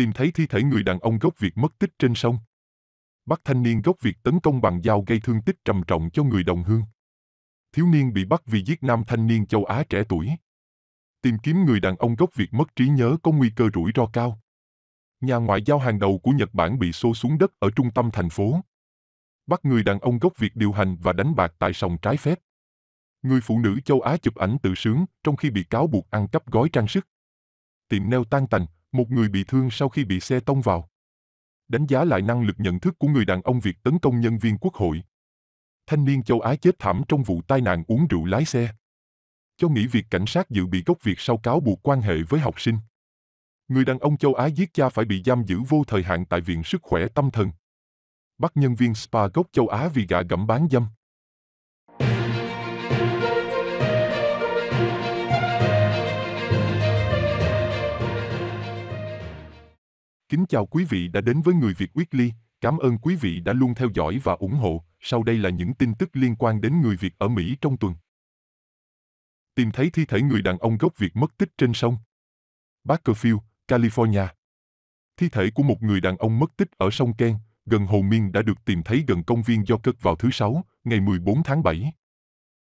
tìm thấy thi thể người đàn ông gốc Việt mất tích trên sông. Bắt thanh niên gốc Việt tấn công bằng dao gây thương tích trầm trọng cho người đồng hương. Thiếu niên bị bắt vì giết nam thanh niên châu Á trẻ tuổi. Tìm kiếm người đàn ông gốc Việt mất trí nhớ có nguy cơ rủi ro cao. Nhà ngoại giao hàng đầu của Nhật Bản bị xô xuống đất ở trung tâm thành phố. Bắt người đàn ông gốc Việt điều hành và đánh bạc tại sòng trái phép. Người phụ nữ châu Á chụp ảnh tự sướng trong khi bị cáo buộc ăn cắp gói trang sức. Tiệm neo tan tành, một người bị thương sau khi bị xe tông vào. Đánh giá lại năng lực nhận thức của người đàn ông Việt tấn công nhân viên quốc hội. Thanh niên châu Á chết thảm trong vụ tai nạn uống rượu lái xe. Cho nghỉ việc cảnh sát dự bị gốc Việt sau cáo buộc quan hệ với học sinh. Người đàn ông châu Á giết cha phải bị giam giữ vô thời hạn tại Viện Sức khỏe Tâm thần. Bắt nhân viên spa gốc châu Á vì gạ gẫm bán dâm. Kính chào quý vị đã đến với Người Việt Weekly, cảm ơn quý vị đã luôn theo dõi và ủng hộ. Sau đây là những tin tức liên quan đến người Việt ở Mỹ trong tuần. Tìm thấy thi thể người đàn ông gốc Việt mất tích trên sông. Bakersfield, California. Thi thể của một người đàn ông mất tích ở sông Ken, gần Hồ Miên đã được tìm thấy gần công viên do cất vào thứ Sáu, ngày 14 tháng 7.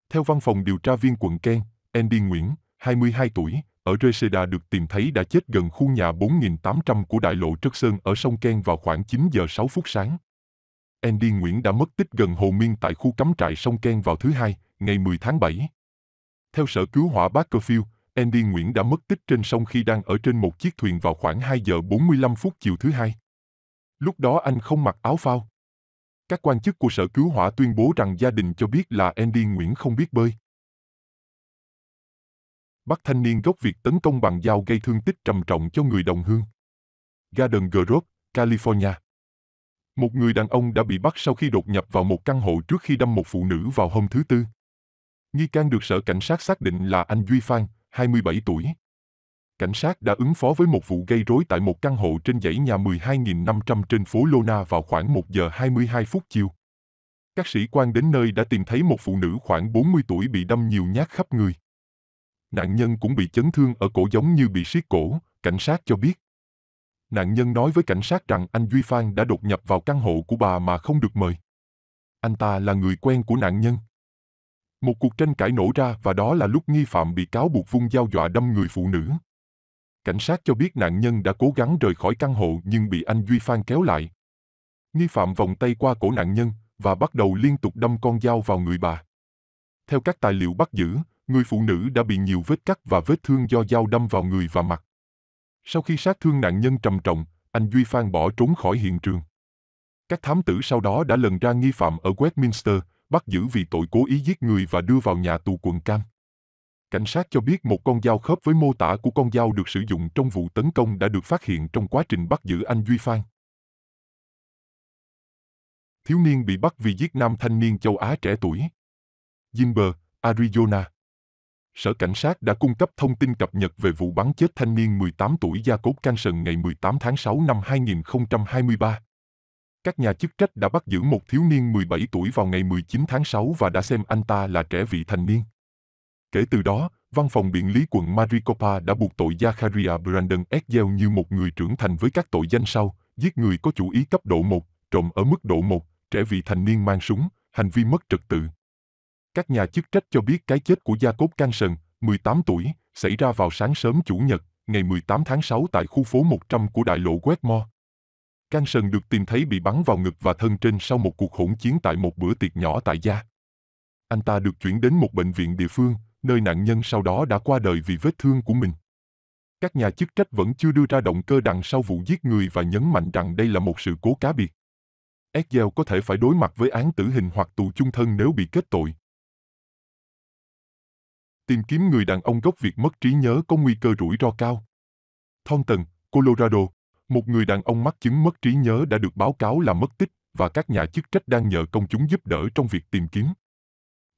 Theo văn phòng điều tra viên quận Ken, Andy Nguyễn, 22 tuổi, ở Reseda được tìm thấy đã chết gần khu nhà 4800 của đại lộ Trất Sơn ở sông Ken vào khoảng 9 giờ 6 phút sáng. Andy Nguyễn đã mất tích gần Hồ Miên tại khu cắm trại sông Ken vào thứ Hai, ngày 10 tháng 7. Theo sở cứu hỏa Bakerfield, Andy Nguyễn đã mất tích trên sông khi đang ở trên một chiếc thuyền vào khoảng 2 giờ 45 phút chiều thứ Hai. Lúc đó anh không mặc áo phao. Các quan chức của sở cứu hỏa tuyên bố rằng gia đình cho biết là Andy Nguyễn không biết bơi bắt thanh niên gốc Việt tấn công bằng dao gây thương tích trầm trọng cho người đồng hương. Garden Grove, California. Một người đàn ông đã bị bắt sau khi đột nhập vào một căn hộ trước khi đâm một phụ nữ vào hôm thứ Tư. Nghi can được sở cảnh sát xác định là anh Duy Phan, 27 tuổi. Cảnh sát đã ứng phó với một vụ gây rối tại một căn hộ trên dãy nhà 12.500 trên phố Lona vào khoảng 1 giờ 22 phút chiều. Các sĩ quan đến nơi đã tìm thấy một phụ nữ khoảng 40 tuổi bị đâm nhiều nhát khắp người. Nạn nhân cũng bị chấn thương ở cổ giống như bị siết cổ, cảnh sát cho biết. Nạn nhân nói với cảnh sát rằng anh Duy Phan đã đột nhập vào căn hộ của bà mà không được mời. Anh ta là người quen của nạn nhân. Một cuộc tranh cãi nổ ra và đó là lúc nghi phạm bị cáo buộc vung dao dọa đâm người phụ nữ. Cảnh sát cho biết nạn nhân đã cố gắng rời khỏi căn hộ nhưng bị anh Duy Phan kéo lại. Nghi phạm vòng tay qua cổ nạn nhân và bắt đầu liên tục đâm con dao vào người bà. Theo các tài liệu bắt giữ, người phụ nữ đã bị nhiều vết cắt và vết thương do dao đâm vào người và mặt. Sau khi sát thương nạn nhân trầm trọng, anh Duy Phan bỏ trốn khỏi hiện trường. Các thám tử sau đó đã lần ra nghi phạm ở Westminster, bắt giữ vì tội cố ý giết người và đưa vào nhà tù quận Cam. Cảnh sát cho biết một con dao khớp với mô tả của con dao được sử dụng trong vụ tấn công đã được phát hiện trong quá trình bắt giữ anh Duy Phan. Thiếu niên bị bắt vì giết nam thanh niên châu Á trẻ tuổi. Jimber, Arizona Sở Cảnh sát đã cung cấp thông tin cập nhật về vụ bắn chết thanh niên 18 tuổi Gia Cốt Can Sần ngày 18 tháng 6 năm 2023. Các nhà chức trách đã bắt giữ một thiếu niên 17 tuổi vào ngày 19 tháng 6 và đã xem anh ta là trẻ vị thành niên. Kể từ đó, Văn phòng Biện lý quận Maricopa đã buộc tội Zakaria Brandon Ezzel như một người trưởng thành với các tội danh sau, giết người có chủ ý cấp độ 1, trộm ở mức độ 1, trẻ vị thành niên mang súng, hành vi mất trật tự. Các nhà chức trách cho biết cái chết của Jacob Canson, 18 tuổi, xảy ra vào sáng sớm Chủ nhật, ngày 18 tháng 6 tại khu phố 100 của đại lộ Westmore. Canson được tìm thấy bị bắn vào ngực và thân trên sau một cuộc hỗn chiến tại một bữa tiệc nhỏ tại gia. Anh ta được chuyển đến một bệnh viện địa phương, nơi nạn nhân sau đó đã qua đời vì vết thương của mình. Các nhà chức trách vẫn chưa đưa ra động cơ đằng sau vụ giết người và nhấn mạnh rằng đây là một sự cố cá biệt. Ezzel có thể phải đối mặt với án tử hình hoặc tù chung thân nếu bị kết tội tìm kiếm người đàn ông gốc Việt mất trí nhớ có nguy cơ rủi ro cao. Thornton, Colorado, một người đàn ông mắc chứng mất trí nhớ đã được báo cáo là mất tích và các nhà chức trách đang nhờ công chúng giúp đỡ trong việc tìm kiếm.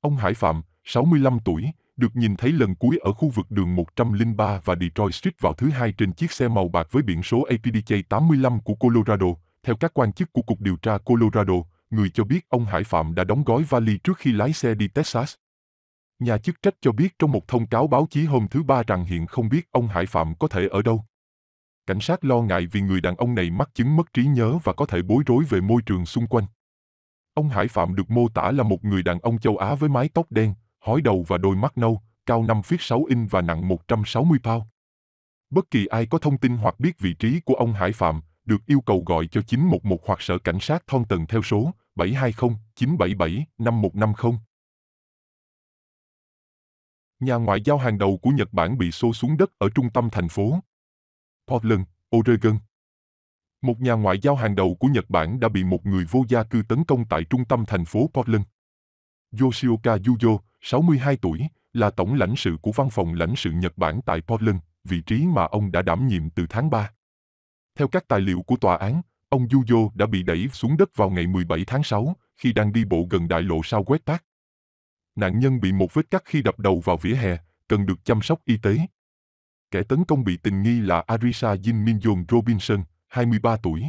Ông Hải Phạm, 65 tuổi, được nhìn thấy lần cuối ở khu vực đường 103 và Detroit Street vào thứ hai trên chiếc xe màu bạc với biển số APDJ 85 của Colorado. Theo các quan chức của Cục Điều tra Colorado, người cho biết ông Hải Phạm đã đóng gói vali trước khi lái xe đi Texas. Nhà chức trách cho biết trong một thông cáo báo chí hôm thứ Ba rằng hiện không biết ông Hải Phạm có thể ở đâu. Cảnh sát lo ngại vì người đàn ông này mắc chứng mất trí nhớ và có thể bối rối về môi trường xung quanh. Ông Hải Phạm được mô tả là một người đàn ông châu Á với mái tóc đen, hói đầu và đôi mắt nâu, cao 5 feet 6 inch và nặng 160 pound. Bất kỳ ai có thông tin hoặc biết vị trí của ông Hải Phạm được yêu cầu gọi cho 911 hoặc sở cảnh sát Thon Tần theo số 720 977 5150 nhà ngoại giao hàng đầu của Nhật Bản bị xô xuống đất ở trung tâm thành phố. Portland, Oregon. Một nhà ngoại giao hàng đầu của Nhật Bản đã bị một người vô gia cư tấn công tại trung tâm thành phố Portland. Yoshioka Yuzo, 62 tuổi, là tổng lãnh sự của văn phòng lãnh sự Nhật Bản tại Portland, vị trí mà ông đã đảm nhiệm từ tháng 3. Theo các tài liệu của tòa án, ông Yuzo đã bị đẩy xuống đất vào ngày 17 tháng 6 khi đang đi bộ gần đại lộ Southwest Park. Nạn nhân bị một vết cắt khi đập đầu vào vỉa hè, cần được chăm sóc y tế. Kẻ tấn công bị tình nghi là Arisa Jin Robinson, 23 tuổi.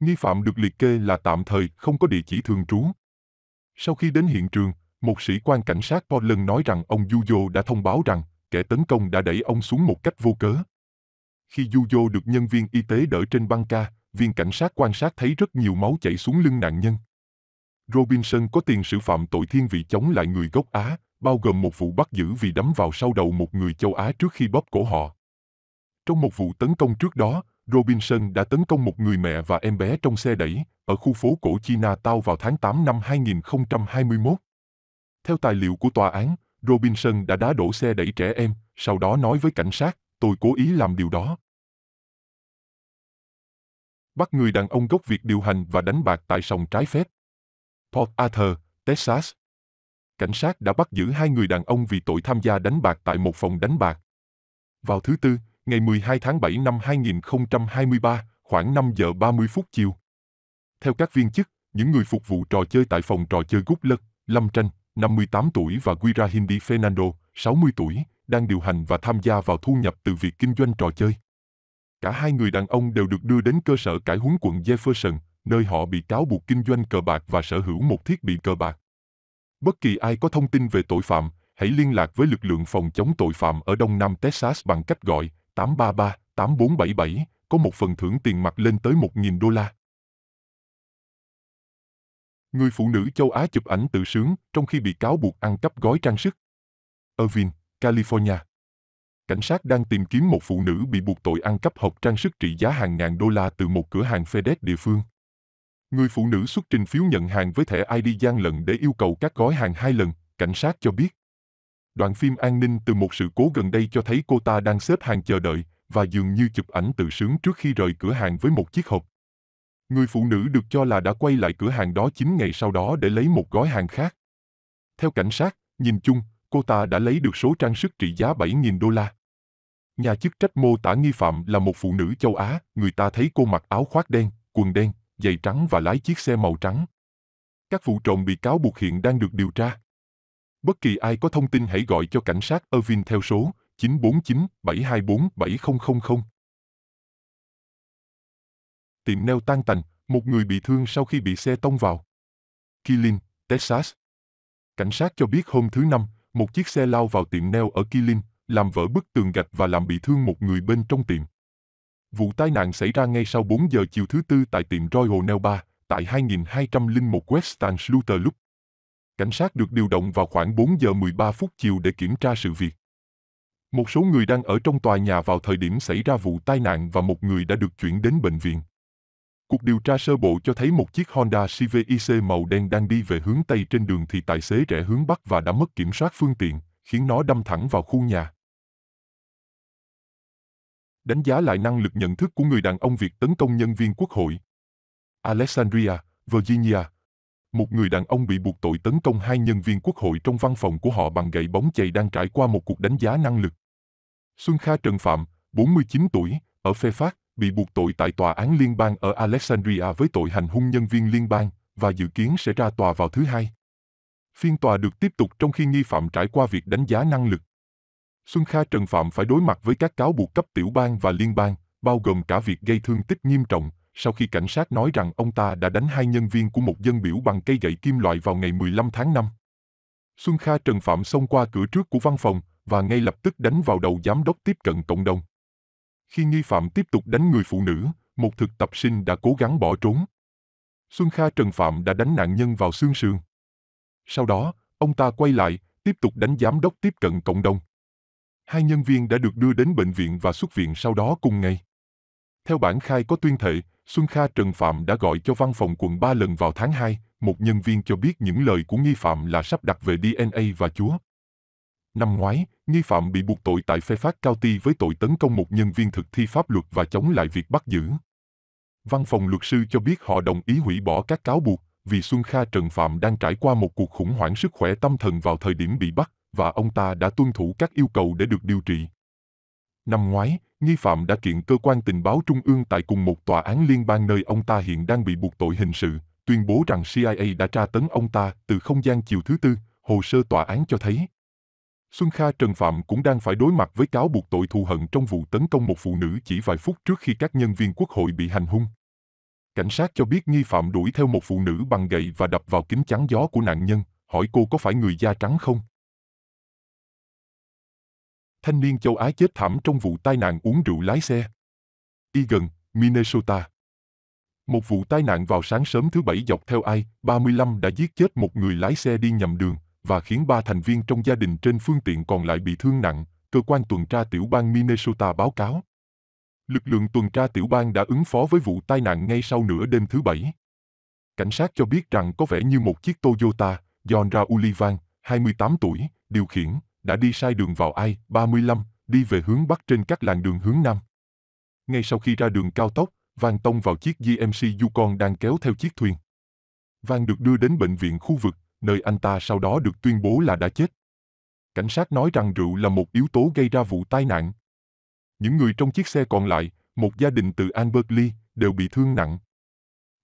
Nghi phạm được liệt kê là tạm thời không có địa chỉ thường trú. Sau khi đến hiện trường, một sĩ quan cảnh sát Portland nói rằng ông Yuyo đã thông báo rằng kẻ tấn công đã đẩy ông xuống một cách vô cớ. Khi Yuyo được nhân viên y tế đỡ trên băng ca, viên cảnh sát quan sát thấy rất nhiều máu chảy xuống lưng nạn nhân. Robinson có tiền sử phạm tội thiên vị chống lại người gốc Á, bao gồm một vụ bắt giữ vì đấm vào sau đầu một người châu Á trước khi bóp cổ họ. Trong một vụ tấn công trước đó, Robinson đã tấn công một người mẹ và em bé trong xe đẩy ở khu phố cổ China Tao vào tháng 8 năm 2021. Theo tài liệu của tòa án, Robinson đã đá đổ xe đẩy trẻ em, sau đó nói với cảnh sát, tôi cố ý làm điều đó. Bắt người đàn ông gốc Việt điều hành và đánh bạc tại sòng trái phép. Port Arthur, Texas. Cảnh sát đã bắt giữ hai người đàn ông vì tội tham gia đánh bạc tại một phòng đánh bạc. Vào thứ Tư, ngày 12 tháng 7 năm 2023, khoảng 5 giờ 30 phút chiều. Theo các viên chức, những người phục vụ trò chơi tại phòng trò chơi Gút Lật, Lâm Tranh, 58 tuổi và Guira Hindi Fernando, 60 tuổi, đang điều hành và tham gia vào thu nhập từ việc kinh doanh trò chơi. Cả hai người đàn ông đều được đưa đến cơ sở cải huấn quận Jefferson, nơi họ bị cáo buộc kinh doanh cờ bạc và sở hữu một thiết bị cờ bạc. Bất kỳ ai có thông tin về tội phạm, hãy liên lạc với lực lượng phòng chống tội phạm ở Đông Nam Texas bằng cách gọi 833 8477, có một phần thưởng tiền mặt lên tới 1.000 đô la. Người phụ nữ châu Á chụp ảnh tự sướng trong khi bị cáo buộc ăn cắp gói trang sức. Irvine, California. Cảnh sát đang tìm kiếm một phụ nữ bị buộc tội ăn cắp hộp trang sức trị giá hàng ngàn đô la từ một cửa hàng FedEx địa phương. Người phụ nữ xuất trình phiếu nhận hàng với thẻ ID gian lận để yêu cầu các gói hàng hai lần, cảnh sát cho biết. Đoạn phim an ninh từ một sự cố gần đây cho thấy cô ta đang xếp hàng chờ đợi và dường như chụp ảnh tự sướng trước khi rời cửa hàng với một chiếc hộp. Người phụ nữ được cho là đã quay lại cửa hàng đó 9 ngày sau đó để lấy một gói hàng khác. Theo cảnh sát, nhìn chung, cô ta đã lấy được số trang sức trị giá 7.000 đô la. Nhà chức trách mô tả nghi phạm là một phụ nữ châu Á, người ta thấy cô mặc áo khoác đen, quần đen, giày trắng và lái chiếc xe màu trắng. Các vụ trộm bị cáo buộc hiện đang được điều tra. Bất kỳ ai có thông tin hãy gọi cho cảnh sát Irvin theo số 949 Tiệm neo tan tành, một người bị thương sau khi bị xe tông vào. Killeen, Texas. Cảnh sát cho biết hôm thứ Năm, một chiếc xe lao vào tiệm neo ở Killeen, làm vỡ bức tường gạch và làm bị thương một người bên trong tiệm. Vụ tai nạn xảy ra ngay sau 4 giờ chiều thứ Tư tại tiệm Royal Nail Bar, tại 2201 West Anschluter lúc. Cảnh sát được điều động vào khoảng 4 giờ 13 phút chiều để kiểm tra sự việc. Một số người đang ở trong tòa nhà vào thời điểm xảy ra vụ tai nạn và một người đã được chuyển đến bệnh viện. Cuộc điều tra sơ bộ cho thấy một chiếc Honda CVIC màu đen đang đi về hướng Tây trên đường thì tài xế rẽ hướng Bắc và đã mất kiểm soát phương tiện, khiến nó đâm thẳng vào khu nhà đánh giá lại năng lực nhận thức của người đàn ông Việt tấn công nhân viên quốc hội. Alexandria, Virginia. Một người đàn ông bị buộc tội tấn công hai nhân viên quốc hội trong văn phòng của họ bằng gậy bóng chày đang trải qua một cuộc đánh giá năng lực. Xuân Kha Trần Phạm, 49 tuổi, ở Fairfax, bị buộc tội tại tòa án liên bang ở Alexandria với tội hành hung nhân viên liên bang và dự kiến sẽ ra tòa vào thứ hai. Phiên tòa được tiếp tục trong khi nghi phạm trải qua việc đánh giá năng lực. Xuân Kha Trần Phạm phải đối mặt với các cáo buộc cấp tiểu bang và liên bang, bao gồm cả việc gây thương tích nghiêm trọng, sau khi cảnh sát nói rằng ông ta đã đánh hai nhân viên của một dân biểu bằng cây gậy kim loại vào ngày 15 tháng 5. Xuân Kha Trần Phạm xông qua cửa trước của văn phòng và ngay lập tức đánh vào đầu giám đốc tiếp cận cộng đồng. Khi nghi phạm tiếp tục đánh người phụ nữ, một thực tập sinh đã cố gắng bỏ trốn. Xuân Kha Trần Phạm đã đánh nạn nhân vào xương sườn. Sau đó, ông ta quay lại, tiếp tục đánh giám đốc tiếp cận cộng đồng. Hai nhân viên đã được đưa đến bệnh viện và xuất viện sau đó cùng ngày. Theo bản khai có tuyên thệ, Xuân Kha Trần Phạm đã gọi cho văn phòng quận 3 lần vào tháng 2, một nhân viên cho biết những lời của nghi phạm là sắp đặt về DNA và Chúa. Năm ngoái, nghi phạm bị buộc tội tại phê phát cao ti với tội tấn công một nhân viên thực thi pháp luật và chống lại việc bắt giữ. Văn phòng luật sư cho biết họ đồng ý hủy bỏ các cáo buộc vì Xuân Kha Trần Phạm đang trải qua một cuộc khủng hoảng sức khỏe tâm thần vào thời điểm bị bắt, và ông ta đã tuân thủ các yêu cầu để được điều trị. Năm ngoái, nghi phạm đã kiện cơ quan tình báo trung ương tại cùng một tòa án liên bang nơi ông ta hiện đang bị buộc tội hình sự, tuyên bố rằng CIA đã tra tấn ông ta từ không gian chiều thứ tư, hồ sơ tòa án cho thấy. Xuân Kha Trần Phạm cũng đang phải đối mặt với cáo buộc tội thù hận trong vụ tấn công một phụ nữ chỉ vài phút trước khi các nhân viên quốc hội bị hành hung. Cảnh sát cho biết nghi phạm đuổi theo một phụ nữ bằng gậy và đập vào kính chắn gió của nạn nhân, hỏi cô có phải người da trắng không thanh niên châu Á chết thảm trong vụ tai nạn uống rượu lái xe. Y gần, Minnesota. Một vụ tai nạn vào sáng sớm thứ Bảy dọc theo I-35 đã giết chết một người lái xe đi nhầm đường và khiến ba thành viên trong gia đình trên phương tiện còn lại bị thương nặng, cơ quan tuần tra tiểu bang Minnesota báo cáo. Lực lượng tuần tra tiểu bang đã ứng phó với vụ tai nạn ngay sau nửa đêm thứ Bảy. Cảnh sát cho biết rằng có vẻ như một chiếc Toyota, John Raulivan, 28 tuổi, điều khiển, đã đi sai đường vào I-35, đi về hướng Bắc trên các làn đường hướng Nam. Ngay sau khi ra đường cao tốc, Vang tông vào chiếc GMC Yukon đang kéo theo chiếc thuyền. Vang được đưa đến bệnh viện khu vực, nơi anh ta sau đó được tuyên bố là đã chết. Cảnh sát nói rằng rượu là một yếu tố gây ra vụ tai nạn. Những người trong chiếc xe còn lại, một gia đình từ Albertley, đều bị thương nặng.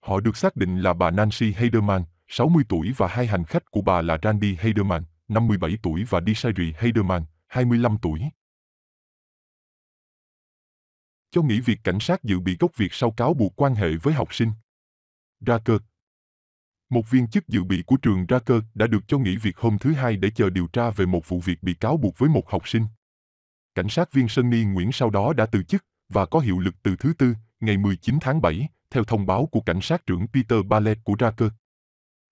Họ được xác định là bà Nancy Heiderman, 60 tuổi và hai hành khách của bà là Randy Heiderman, 57 tuổi và Desiree Heiderman, 25 tuổi. Cho nghỉ việc cảnh sát dự bị gốc Việt sau cáo buộc quan hệ với học sinh. Racker Một viên chức dự bị của trường Racker đã được cho nghỉ việc hôm thứ Hai để chờ điều tra về một vụ việc bị cáo buộc với một học sinh. Cảnh sát viên Sơn Ni Nguyễn sau đó đã từ chức và có hiệu lực từ thứ Tư, ngày 19 tháng 7, theo thông báo của cảnh sát trưởng Peter Ballet của Racker.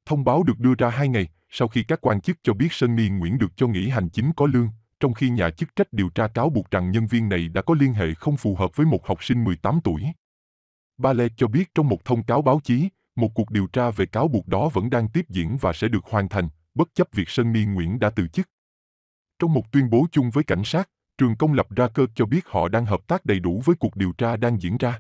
Thông báo được đưa ra hai ngày sau khi các quan chức cho biết Sơn Ni Nguyễn được cho nghỉ hành chính có lương, trong khi nhà chức trách điều tra cáo buộc rằng nhân viên này đã có liên hệ không phù hợp với một học sinh 18 tuổi. Ballet cho biết trong một thông cáo báo chí, một cuộc điều tra về cáo buộc đó vẫn đang tiếp diễn và sẽ được hoàn thành, bất chấp việc Sơn Ni Nguyễn đã từ chức. Trong một tuyên bố chung với cảnh sát, trường công lập Ra Cơ cho biết họ đang hợp tác đầy đủ với cuộc điều tra đang diễn ra.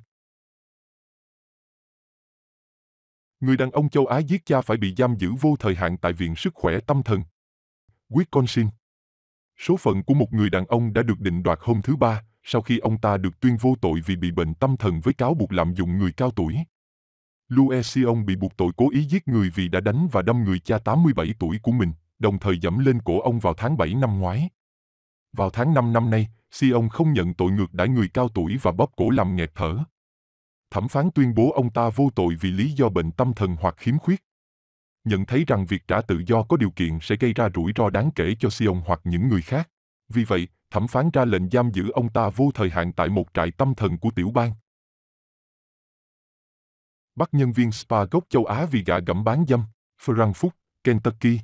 người đàn ông châu Á giết cha phải bị giam giữ vô thời hạn tại Viện Sức Khỏe Tâm Thần. Wisconsin Số phận của một người đàn ông đã được định đoạt hôm thứ Ba, sau khi ông ta được tuyên vô tội vì bị bệnh tâm thần với cáo buộc lạm dụng người cao tuổi. Luesion bị buộc tội cố ý giết người vì đã đánh và đâm người cha 87 tuổi của mình, đồng thời dẫm lên cổ ông vào tháng 7 năm ngoái. Vào tháng 5 năm nay, Sion không nhận tội ngược đãi người cao tuổi và bóp cổ làm nghẹt thở thẩm phán tuyên bố ông ta vô tội vì lý do bệnh tâm thần hoặc khiếm khuyết. Nhận thấy rằng việc trả tự do có điều kiện sẽ gây ra rủi ro đáng kể cho Sion hoặc những người khác. Vì vậy, thẩm phán ra lệnh giam giữ ông ta vô thời hạn tại một trại tâm thần của tiểu bang. Bắt nhân viên spa gốc châu Á vì gạ gẫm bán dâm, Frankfurt, Kentucky.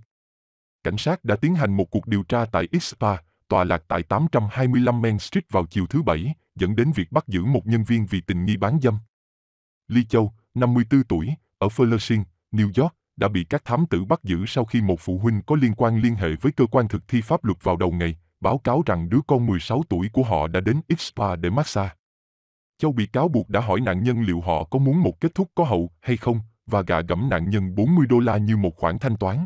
Cảnh sát đã tiến hành một cuộc điều tra tại X-Spa, tòa lạc tại 825 Main Street vào chiều thứ Bảy, dẫn đến việc bắt giữ một nhân viên vì tình nghi bán dâm. Ly Châu, 54 tuổi, ở Flushing, New York, đã bị các thám tử bắt giữ sau khi một phụ huynh có liên quan liên hệ với cơ quan thực thi pháp luật vào đầu ngày, báo cáo rằng đứa con 16 tuổi của họ đã đến X-Spa để massage. Châu bị cáo buộc đã hỏi nạn nhân liệu họ có muốn một kết thúc có hậu hay không, và gạ gẫm nạn nhân 40 đô la như một khoản thanh toán.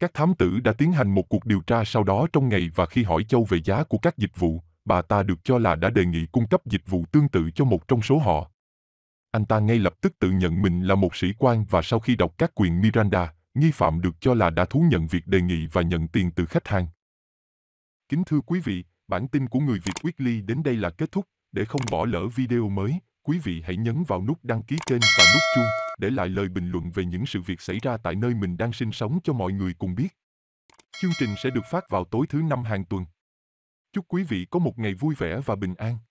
Các thám tử đã tiến hành một cuộc điều tra sau đó trong ngày và khi hỏi Châu về giá của các dịch vụ, bà ta được cho là đã đề nghị cung cấp dịch vụ tương tự cho một trong số họ. Anh ta ngay lập tức tự nhận mình là một sĩ quan và sau khi đọc các quyền Miranda, nghi phạm được cho là đã thú nhận việc đề nghị và nhận tiền từ khách hàng. Kính thưa quý vị, bản tin của người Việt Weekly đến đây là kết thúc. Để không bỏ lỡ video mới, quý vị hãy nhấn vào nút đăng ký kênh và nút chuông để lại lời bình luận về những sự việc xảy ra tại nơi mình đang sinh sống cho mọi người cùng biết. Chương trình sẽ được phát vào tối thứ năm hàng tuần. Chúc quý vị có một ngày vui vẻ và bình an.